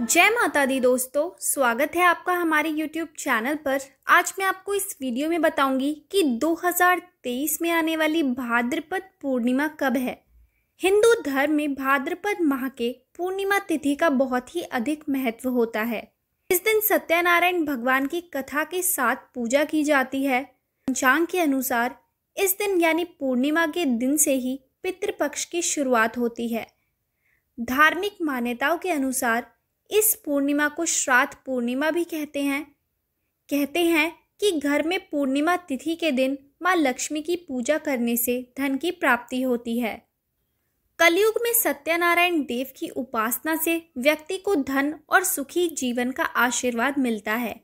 जय माता दी दोस्तों स्वागत है आपका हमारे YouTube चैनल पर आज मैं आपको इस वीडियो में बताऊंगी कि 2023 में आने वाली भाद्रपद पूर्णिमा कब है हिंदू धर्म में भाद्रपद माह के पूर्णिमा तिथि का बहुत ही अधिक महत्व होता है इस दिन सत्यनारायण भगवान की कथा के साथ पूजा की जाती है पंचांग के अनुसार इस दिन यानी पूर्णिमा के दिन से ही पितृपक्ष की शुरुआत होती है धार्मिक मान्यताओं के अनुसार इस पूर्णिमा को श्राद्ध पूर्णिमा भी कहते हैं कहते हैं कि घर में पूर्णिमा तिथि के दिन माँ लक्ष्मी की पूजा करने से धन की प्राप्ति होती है कलयुग में सत्यनारायण देव की उपासना से व्यक्ति को धन और सुखी जीवन का आशीर्वाद मिलता है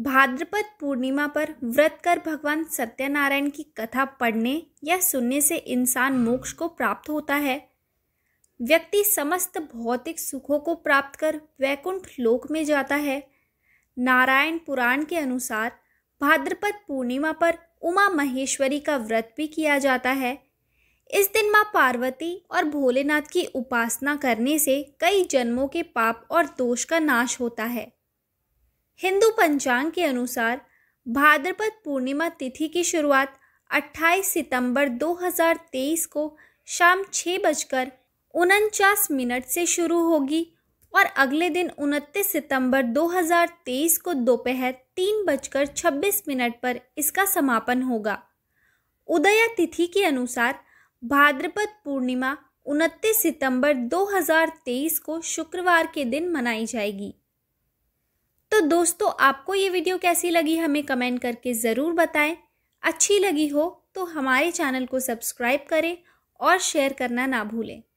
भाद्रपद पूर्णिमा पर व्रत कर भगवान सत्यनारायण की कथा पढ़ने या सुनने से इंसान मोक्ष को प्राप्त होता है व्यक्ति समस्त भौतिक सुखों को प्राप्त कर वैकुंठ लोक में जाता है नारायण पुराण के अनुसार भाद्रपद पूर्णिमा पर उमा महेश्वरी का व्रत भी किया जाता है इस दिन माँ पार्वती और भोलेनाथ की उपासना करने से कई जन्मों के पाप और दोष का नाश होता है हिंदू पंचांग के अनुसार भाद्रपद पूर्णिमा तिथि की शुरुआत 28 सितंबर 2023 को शाम छः बजकर उनचास मिनट से शुरू होगी और अगले दिन उनतीस सितंबर 2023 को दोपहर तीन बजकर छब्बीस मिनट पर इसका समापन होगा उदया तिथि के अनुसार भाद्रपद पूर्णिमा उनतीस सितंबर 2023 को शुक्रवार के दिन मनाई जाएगी तो दोस्तों आपको ये वीडियो कैसी लगी हमें कमेंट करके ज़रूर बताएं अच्छी लगी हो तो हमारे चैनल को सब्सक्राइब करें और शेयर करना ना भूलें